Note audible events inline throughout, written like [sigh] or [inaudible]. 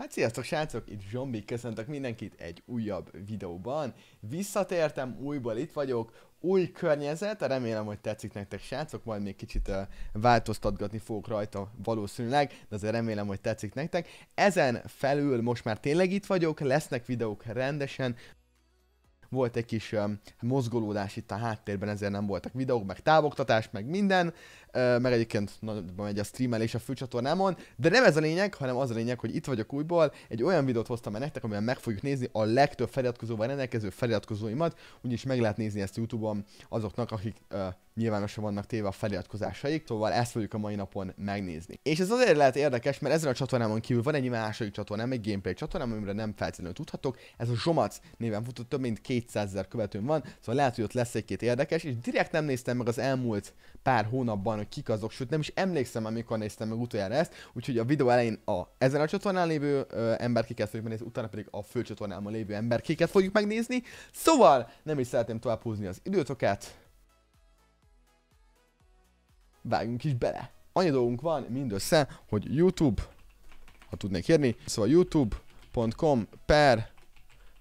Hát sziasztok srácok, itt Zsombik, köszöntök mindenkit egy újabb videóban. Visszatértem, újból itt vagyok, új környezet, remélem, hogy tetszik nektek srácok, majd még kicsit uh, változtatgatni fogok rajta valószínűleg, de azért remélem, hogy tetszik nektek. Ezen felül most már tényleg itt vagyok, lesznek videók rendesen, volt egy kis um, mozgolódás itt a háttérben, ezért nem voltak videók, meg távoktatás, meg minden, meg egyébként nagyban megy a streamelés a főcsatornámon, de nem ez a lényeg, hanem az a lényeg, hogy itt vagyok újból, egy olyan videót hoztam el nektek, amiben meg fogjuk nézni a legtöbb feliratkozóval rendelkező feliratkozóimat, úgyis meg lehet nézni ezt Youtube-on azoknak, akik uh, nyilvánosan vannak téve a feliratkozásaik, szóval ezt fogjuk a mai napon megnézni. És ez azért lehet érdekes, mert ezen a csatornámon kívül van egy másik csatornám, egy gameplay csatornám, amire nem feltétlenül tudhatok, ez a Zsomac néven futott, több mint 200 ezer követőm van, szóval lehet, hogy ott lesz egy-két érdekes, és direkt nem néztem meg az elmúlt pár hónapban, hogy kik azok, sőt nem is emlékszem, amikor néztem meg utoljára ezt, úgyhogy a videó elején a ezen a csatornán lévő ö, emberkéket fogjuk megnézni, utána pedig a főcsatornámon lévő emberkéket fogjuk megnézni. Szóval nem is szeretném tovább húzni az időtokat. Vágjunk is bele. Annyi dolgunk van mindössze, hogy YouTube, ha tudnék kérni, szóval youtube.com per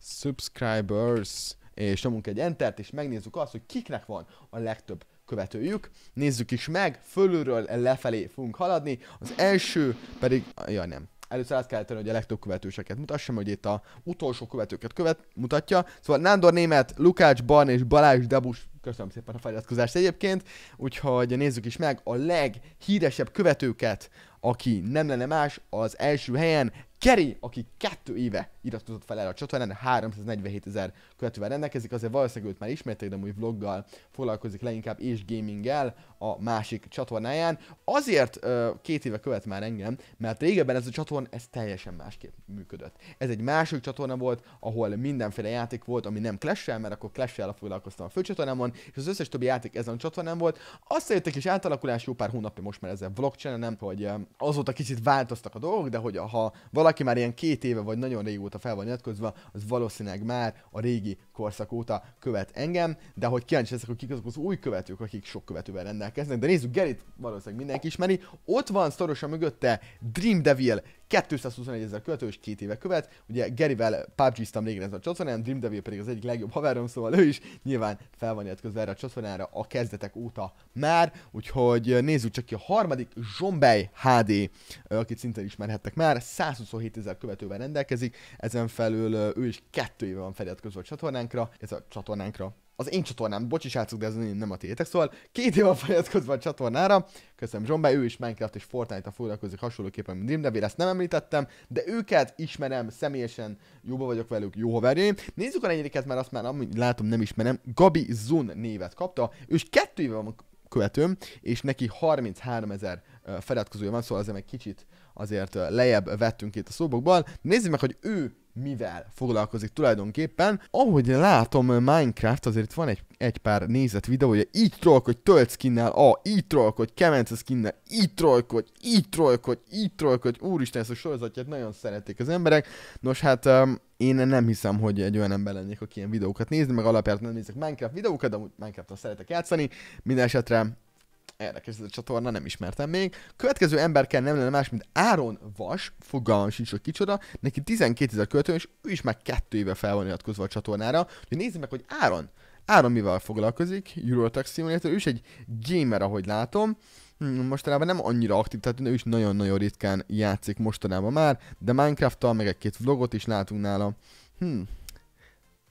subscribers és nyomunk egy entert, és megnézzük azt, hogy kiknek van a legtöbb követőjük. Nézzük is meg, fölülről lefelé fogunk haladni. Az első pedig, ja nem, először át kell tenni, hogy a legtöbb követőseket mutassam, hogy itt a utolsó követőket követ, mutatja. Szóval Nándor Német, Lukács Barn és Balázs Debus, köszönöm szépen a feliratkozást egyébként, úgyhogy nézzük is meg a leghíresebb követőket, aki nem lenne más, az első helyen Keri, aki kettő éve iratkozott fel erre a csatornán, 347 ezer követővel rendelkezik, azért valószínűleg őt már ismertek, de új vloggal foglalkozik le inkább és gaminggel a másik csatornáján. Azért ö, két éve követ már engem, mert régebben ez a csatorna, ez teljesen másképp működött. Ez egy másik csatorna volt, ahol mindenféle játék volt, ami nem clash mert akkor clash foglalkoztam a főcsatornámon, és az összes többi játék ezen a csatornán volt. Azt jöttek is átalakulás, jó pár hónapja most már ezzel vlog nem, hogy azóta kicsit változtak a dolgok, de hogy ha valaki valaki már ilyen két éve vagy nagyon régóta fel van nyilatkozva, az valószínűleg már a régi korszak óta követ engem, de hogy kíváncsi ezek hogy kik azok az új követők, akik sok követővel rendelkeznek. De nézzük, Gerit valószínűleg mindenki ismeri. Ott van szorosan mögötte Dream Devil 221 ezer követő és két éve követ. Ugye Gerivel PUBG-ztam régen ezen a csatornán, Dream Devil pedig az egyik legjobb haverom, szóval ő is nyilván fel van közben erre a csatornára a kezdetek óta már. Úgyhogy nézzük csak ki a harmadik, Zsombej HD, akit szintén ismerhettek már, 127 ezer követővel rendelkezik, ezen felül ő is kettő éve van feliratkozva a csatornánkra, ez a csatornánkra az én csatornám, bocsisátszuk, de ez nem a tiétek, szóval két év a feliratkozva a csatornára, köszönöm Zsombe, ő is Minecraft és Fortnite-a foglalkozik hasonlóképpen, mint Devil, ezt nem említettem, de őket ismerem, személyesen jóba vagyok velük, jó haverjaim. Nézzük a negyediket, mert azt már amúgy látom nem ismerem, Gabi Zun névet kapta, ő is kettő éve van követőm, és neki 33 ezer feliratkozója van, szóval azért egy kicsit azért lejjebb vettünk itt a szóbokban. Nézzük meg, hogy ő mivel foglalkozik tulajdonképpen. Ahogy látom, Minecraft azért van egy, egy pár nézett videója, így trollkodj tölt skinnel, a, így trollkodj kemence skinnel, így trollkodj, így trollkodj, így trollkodj, úristen, ezt a sorozatját nagyon szeretik az emberek. Nos, hát um, én nem hiszem, hogy egy olyan ember lennék, aki ilyen videókat nézni, meg alapjárt nem nézek Minecraft videókat, de amúgy Minecraft-on szeretek játszani. Minden esetre Érdekes ez a csatorna, nem ismertem még. Következő kell nem lenne más, mint Áron Vas, fogalmam sincs, hogy kicsoda. Neki 12 ezer költő, és ő is már kettő éve fel van iratkozva a csatornára. Úgyhogy nézzük meg, hogy Áron, Áron mivel foglalkozik, Eurotax Simulator, ő is egy gamer, ahogy látom hm, mostanában nem annyira aktív, tehát ő is nagyon-nagyon ritkán játszik mostanában már, de Minecraft-tal meg egy-két vlogot is látunk nála. Hmm,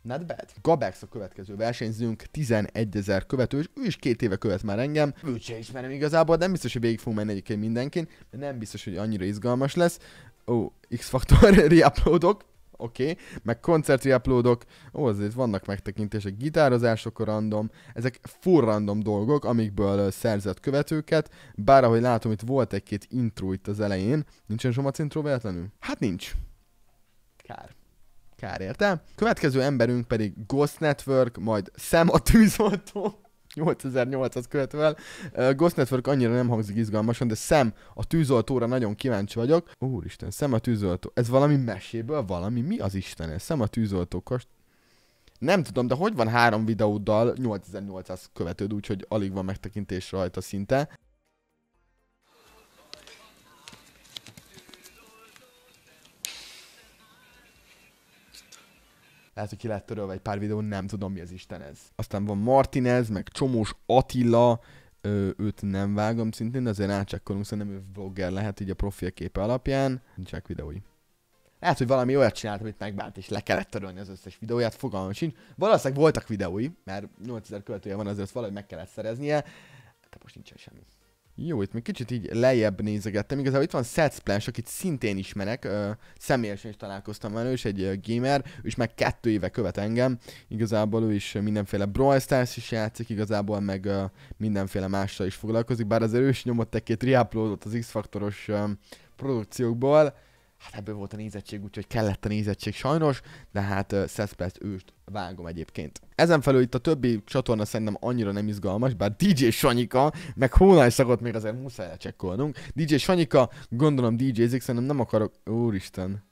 Not bad. Gabex a következő versenyzőnk, 11 ezer követő, és ő is két éve követ már engem. Őt se ismerem igazából, de nem biztos, hogy végig fog menni egyébként mindenkin, de nem biztos, hogy annyira izgalmas lesz. Ó, oh, X-Factor [laughs] reuploadok, oké, okay. meg koncert uploadok. ó, azért vannak megtekintések, gitározások random, ezek full random dolgok, amikből szerzett követőket, bár ahogy látom, itt volt egy-két intro itt az elején, nincsen Zsomac intro véletlenül? Hát nincs. Kár. Kár érte. Következő emberünk pedig Ghost Network, majd Sam a tűzoltó. 8800 [laughs] követővel. Uh, Ghost Network annyira nem hangzik izgalmasan, de Sam a tűzoltóra nagyon kíváncsi vagyok. Úristen, Sam a tűzoltó. Ez valami meséből valami? Mi az Isten? Ez Sam a tűzoltó kost... Nem tudom, de hogy van három videóddal 8800 követőd, úgyhogy alig van megtekintés rajta szinte. lehet, hogy ki lehet törölve egy pár videón, nem tudom mi az Isten ez. Aztán van Martinez, meg Csomós Attila, ö, őt nem vágom szintén, de azért átcsekkolunk, szerintem ő vlogger lehet így a képe alapján. Nincsenek videói. Lehet, hogy valami olyat csinált, amit megbánt, és le kellett törölni az összes videóját, fogalmam sincs. Valószínűleg voltak videói, mert 8000 követője van, azért valahogy meg kellett szereznie, de hát most nincsen semmi. Jó, itt még kicsit így lejjebb nézegettem. Igazából itt van Seth Splash, akit szintén ismerek, ö, személyesen is találkoztam vele, ő is egy gamer, ő is meg kettő éve követ engem. Igazából ő is mindenféle Brawl Stars is játszik, igazából meg ö, mindenféle mással is foglalkozik, bár az ő is nyomott egy-két az X-faktoros produkciókból hát ebből volt a nézettség, úgyhogy kellett a nézettség sajnos, de hát uh, Szeszpert őst vágom egyébként. Ezen felül itt a többi csatorna szerintem annyira nem izgalmas, bár DJ Sanyika, meg Hónaj Szagot még azért muszáj lecsekkolnunk. DJ Sanyika, gondolom DJ-zik, szerintem nem akarok... Úristen.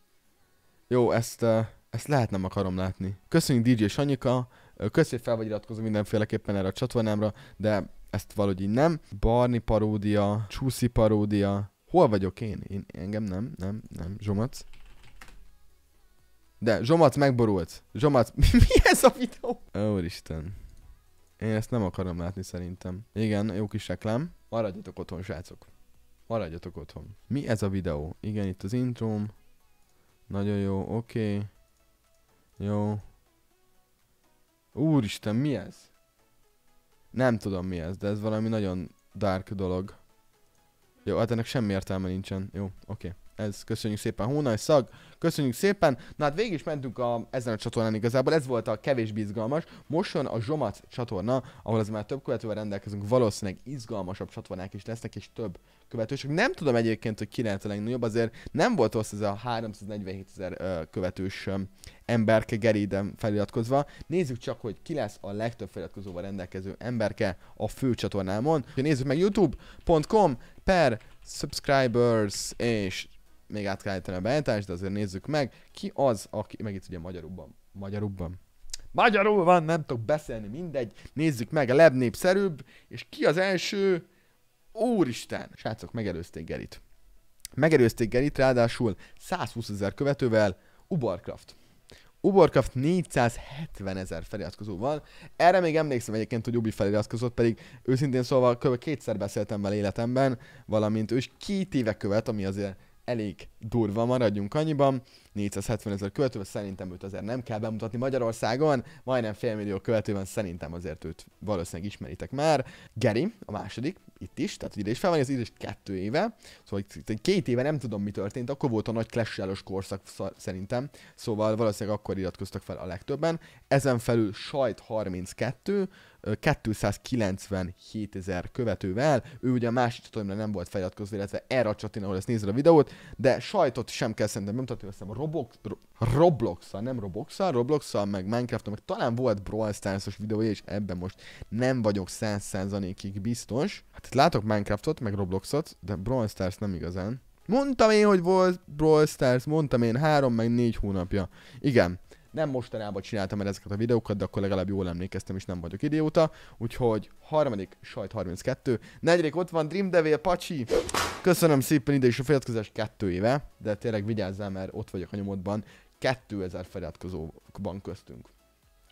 Jó, ezt, uh, ezt lehet nem akarom látni. Köszönjük DJ Sanyika, köszi, hogy fel vagy iratkozom mindenféleképpen erre a csatornámra, de ezt valahogy így nem. Barni paródia, csúszi paródia, Hol vagyok én? én engem nem, nem, nem. Zsomac. De, Zsomac megborult. Zsomac, [laughs] mi ez a videó? Úristen. Én ezt nem akarom látni szerintem. Igen, jó kis reklám. Maradjatok otthon, srácok. Maradjatok otthon. Mi ez a videó? Igen, itt az intróm. Nagyon jó, oké. Okay. Jó. Úristen, mi ez? Nem tudom mi ez, de ez valami nagyon dark dolog. Jó, hát ennek semmi értelme nincsen. Jó, oké. Okay ez köszönjük szépen, Hónaj Szag, köszönjük szépen. Na hát végig is mentünk a, ezen a csatornán igazából, ez volt a kevés izgalmas. Most jön a Zsomac csatorna, ahol az már több követővel rendelkezünk, valószínűleg izgalmasabb csatornák is lesznek, és több követős. Nem tudom egyébként, hogy ki lehet a legnagyobb, azért nem volt rossz ez a 347 ezer uh, követős um, emberke Geriden feliratkozva. Nézzük csak, hogy ki lesz a legtöbb feliratkozóval rendelkező emberke a fő csatornámon. Nézzük meg youtube.com per subscribers és még át kell állítani a beállítást, de azért nézzük meg, ki az, aki, meg itt ugye magyarulban, magyarulban, magyarul van, nem tudok beszélni, mindegy, nézzük meg a legnépszerűbb, és ki az első, úristen, srácok, megelőzték Gerit. Megelőzték Gerit, ráadásul 120 ezer követővel, Ubarcraft. Uborcraft 470 ezer feliratkozó van. Erre még emlékszem egyébként, hogy Ubi feliratkozott, pedig őszintén szóval kb. kétszer beszéltem vele életemben, valamint ő is két éve követ, ami azért elég durva, maradjunk annyiban. 470 ezer követő, szerintem őt azért nem kell bemutatni Magyarországon, majdnem félmillió követő van, szerintem azért őt valószínűleg ismeritek már. Geri, a második, itt is, tehát ide is fel van, ez is kettő éve, szóval két éve nem tudom mi történt, akkor volt a nagy clash korszak szerintem, szóval valószínűleg akkor iratkoztak fel a legtöbben. Ezen felül sajt 32, 297 ezer követővel, ő ugye a másik csatornára nem volt feliratkozva, illetve erre a csatornára, ahol ezt nézed a videót, de sajtot sem kell szerintem bemutatni, azt hiszem Roblox, roblox nem roblox roblox meg minecraft meg talán volt Brawl Stars-os videója, és ebben most nem vagyok száz százalékig biztos. Hát itt látok Minecraftot, meg Robloxot, de Brawl Stars nem igazán. Mondtam én, hogy volt Brawl Stars, mondtam én három, meg négy hónapja. Igen, nem mostanában csináltam el ezeket a videókat, de akkor legalább jól emlékeztem, és nem vagyok idióta. Úgyhogy harmadik, sajt 32. Negyedik ott van Dream Devil Pacsi. Köszönöm szépen ide is a feliratkozás kettő éve, de tényleg vigyázzál, mert ott vagyok a nyomodban. 2000 feliratkozóban köztünk.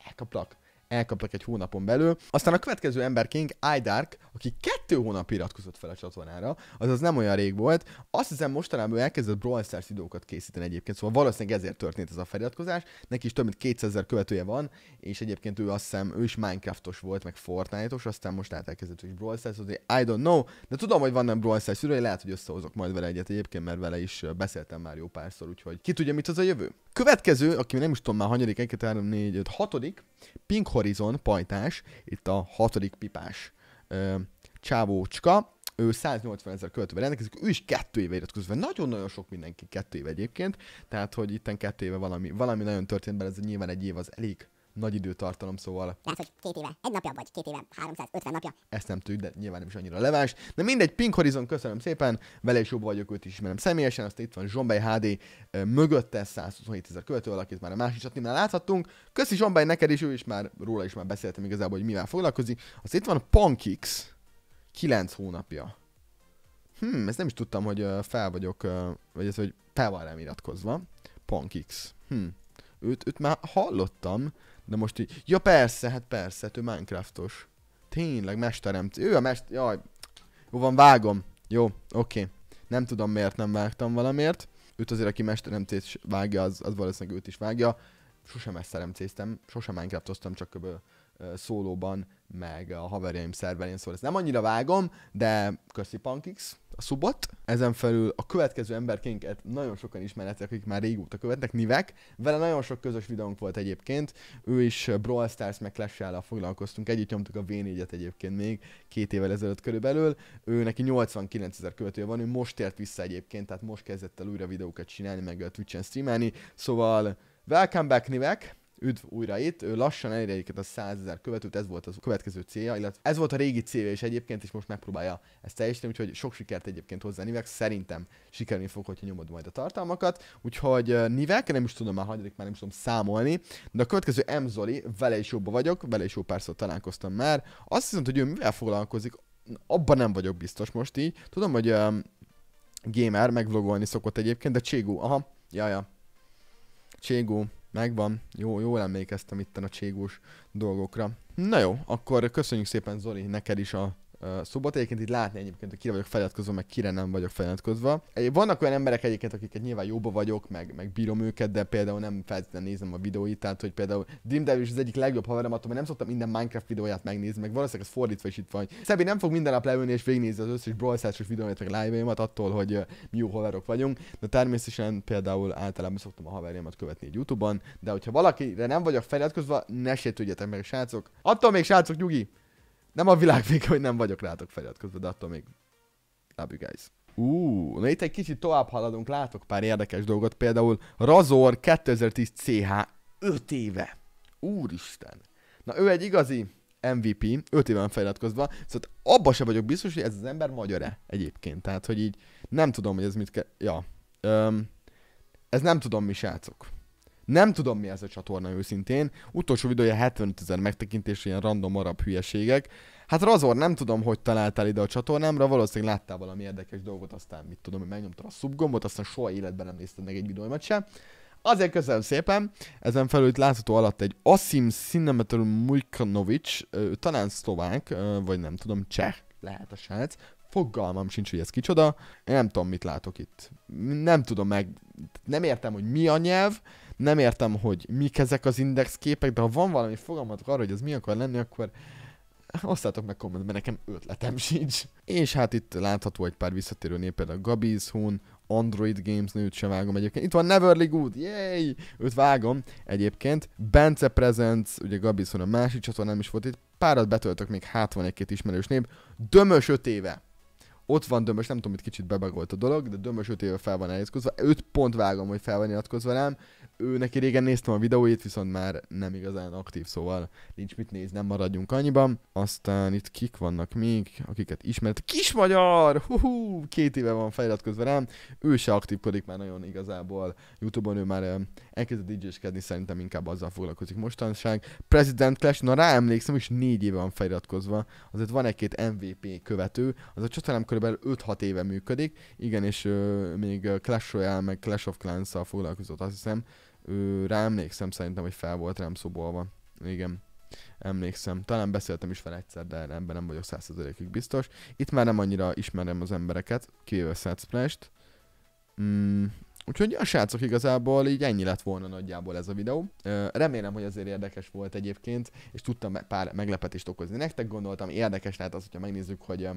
Elkaplak elkaptak egy hónapon belül. Aztán a következő emberkénk, iDark, aki kettő hónap iratkozott fel a csatornára, azaz nem olyan rég volt. Azt hiszem mostanában elkezdett Brawl Stars videókat készíteni egyébként, szóval valószínűleg ezért történt ez a feliratkozás. Neki is több mint 200 ezer követője van, és egyébként ő azt hiszem, ő is Minecraftos volt, meg Fortnite-os, aztán most elkezdett is Brawl stars I don't know, de tudom, hogy vannak Brawl Stars ürői, lehet, hogy összehozok majd vele egyet egyébként, mert vele is beszéltem már jó párszor, úgyhogy ki tudja, mit az a jövő. Következő, aki nem is tudom már hanyadik, 1, 2, 3, 4, 5, 6. Pink Horizon pajtás, itt a hatodik pipás ö, csávócska, ő 180 ezer követővel rendelkezik, ő is kettő éve iratkozva, Nagyon-nagyon sok mindenki kettő éve egyébként, tehát hogy itten kettő éve valami, valami nagyon történt mert ez nyilván egy év az elég nagy időtartalom, szóval... Látsz, hogy két éve, egy napja, vagy két éve, 350 napja. Ezt nem tudjuk, de nyilván nem is annyira leváns. De mindegy, Pink Horizon, köszönöm szépen, vele is jobban vagyok, őt is ismerem személyesen, azt itt van Zsombej HD mögötte, 127 ezer követő, akit már a másik csatornán láthattunk. Köszi Zsombej neked is, ő is már, róla is már beszéltem igazából, hogy mivel foglalkozik. Az itt van Pankix, 9 hónapja. Hmm, ezt nem is tudtam, hogy fel vagyok, vagy ez, hogy fel van rám iratkozva. Pankix. Hmm. Őt, őt már hallottam, de most így, ja persze, hát persze, hát ő Minecraftos. Tényleg, mesterem. Ő a mest... jaj. Jó van, vágom. Jó, oké. Okay. Nem tudom miért nem vágtam valamiért. Őt azért, aki mesteremcét vágja, az, az valószínűleg őt is vágja. Sosem mesteremcéztem, sosem Minecraftoztam, csak kb szólóban, meg a haverjaim szerverén, szól. ezt nem annyira vágom, de köszi Pankix, a szubot. Ezen felül a következő emberkénket nagyon sokan ismeretek, akik már régóta követnek, Nivek. Vele nagyon sok közös videónk volt egyébként, ő is Brawl Stars meg clash foglalkoztunk, együtt nyomtuk a V4-et egyébként még két évvel ezelőtt körülbelül. Ő neki 89 ezer követője van, ő most tért vissza egyébként, tehát most kezdett el újra videókat csinálni, meg a Twitch-en streamelni, szóval welcome back Nivek! Üdv újra itt, ő lassan eléri egyébként a 100 ezer követőt, ez volt az következő célja, illetve ez volt a régi célja is egyébként, és most megpróbálja ezt teljesíteni, úgyhogy sok sikert egyébként hozzá Nivek, szerintem sikerülni fog, hogyha nyomod majd a tartalmakat, úgyhogy Nivek, nem is tudom már, hagyadik már nem is tudom számolni, de a következő M Zoli, vele is jobban vagyok, vele is jó szót találkoztam már, azt hiszem, hogy ő mivel foglalkozik, abban nem vagyok biztos most így, tudom, hogy um, gamer megvlogolni szokott egyébként, de Cségó, aha, jaja, Cségó, Megvan, jó, jól emlékeztem itten a cségós dolgokra. Na jó, akkor köszönjük szépen Zoli neked is a szobot. Egyébként itt látni egyébként, hogy kire vagyok feliratkozva, meg kire nem vagyok feliratkozva. Vannak olyan emberek egyébként, akiket nyilván jóba vagyok, meg, meg bírom őket, de például nem feltétlenül nézem a videóit, tehát hogy például Dim Devil is az egyik legjobb haverom, attól mert nem szoktam minden Minecraft videóját megnézni, meg valószínűleg ez fordítva is itt van. Szebi nem fog minden nap leülni és végignézni az összes brawlszásos stars meg live attól, hogy mi jó haverok vagyunk, de természetesen például általában szoktam a haverjaimat követni egy YouTube-on, de hogyha valakire nem vagyok feliratkozva, ne sétüljetek meg, srácok. Attól még srácok, nyugi! Nem a világ vége, hogy nem vagyok rátok feliratkozva, de attól még love you guys. Ú, na itt egy kicsit tovább haladunk, látok pár érdekes dolgot, például Razor 2010 CH 5 éve. Úristen. Na ő egy igazi MVP, 5 éven feliratkozva, szóval abba sem vagyok biztos, hogy ez az ember magyar-e egyébként. Tehát, hogy így nem tudom, hogy ez mit kell... Ja. Öm, ez nem tudom, mi srácok. Nem tudom mi ez a csatorna őszintén. Utolsó videója 75 ezer megtekintés, ilyen random arab hülyeségek. Hát Razor, nem tudom, hogy találtál ide a csatornámra, valószínűleg láttál valami érdekes dolgot, aztán mit tudom, hogy megnyomtad a subgombot, aztán soha életben nem nézted meg egy videómat sem. Azért köszönöm szépen, ezen felül itt látható alatt egy Asim Sinemeter Mujkanovic, talán szlovák, vagy nem tudom, cseh, lehet a srác, fogalmam sincs, hogy ez kicsoda, Én nem tudom, mit látok itt. Nem tudom meg, nem értem, hogy mi a nyelv, nem értem, hogy mik ezek az index képek, de ha van valami fogalmatok arra, hogy ez mi akar lenni, akkor osztátok meg kommentben, nekem ötletem [laughs] sincs. És hát itt látható egy pár visszatérő nép, például Gabi's Hun, Android Games, nőt sem vágom egyébként. Itt van Neverly Good, yay! Őt vágom egyébként. Bence Presents, ugye Gabi's Hun a másik nem is volt itt. Párat betöltök még, hát van egy-két ismerős név. Dömös 5 éve. Ott van Dömös, nem tudom, itt kicsit bebagolt a dolog, de Dömös 5 éve fel van iratkozva. 5 pont vágom, hogy fel van iratkozva rám ő neki régen néztem a videóit, viszont már nem igazán aktív, szóval nincs mit nézni, nem maradjunk annyiban. Aztán itt kik vannak még, akiket ismert. Kis magyar! Hú, Két éve van feliratkozva rám. Ő se aktívkodik már nagyon igazából. Youtube-on ő már eh, elkezdett dj szerintem inkább azzal foglalkozik mostanság. President Clash, na rá emlékszem, és négy éve van feliratkozva. Azért van egy-két MVP követő, az a csatornám körülbelül 5-6 éve működik. Igen, és ö, még Clash Royale, meg Clash of Clans-szal foglalkozott, azt hiszem ő, rá emlékszem szerintem, hogy fel volt rám szobolva. Igen, emlékszem. Talán beszéltem is fel egyszer, de ebben nem vagyok százszerzelékig biztos. Itt már nem annyira ismerem az embereket, kivéve Setsplash-t. Mm, Úgyhogy a srácok igazából így ennyi lett volna nagyjából ez a videó. Remélem, hogy azért érdekes volt egyébként, és tudtam pár meglepetést okozni nektek, gondoltam érdekes lehet az, hogyha megnézzük, hogy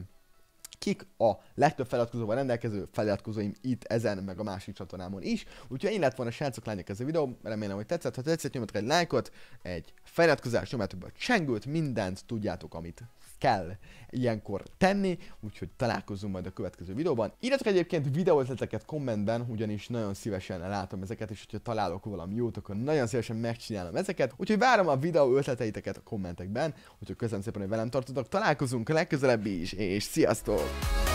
kik a legtöbb feliratkozóval rendelkező feliratkozóim itt ezen, meg a másik csatornámon is. Úgyhogy ennyi lett volna srácok, lányok ez a videó, remélem, hogy tetszett. Ha tetszett, nyomjatok egy lájkot, egy feliratkozást, nyomjatok be a csengőt, mindent tudjátok, amit kell ilyenkor tenni, úgyhogy találkozunk majd a következő videóban. Írjatok egyébként videóötleteket kommentben, ugyanis nagyon szívesen látom ezeket, és hogyha találok valami jót, akkor nagyon szívesen megcsinálom ezeket. Úgyhogy várom a videó ötleteiteket a kommentekben, úgyhogy köszönöm szépen, hogy velem tartotok, találkozunk a legközelebb is, és sziasztok!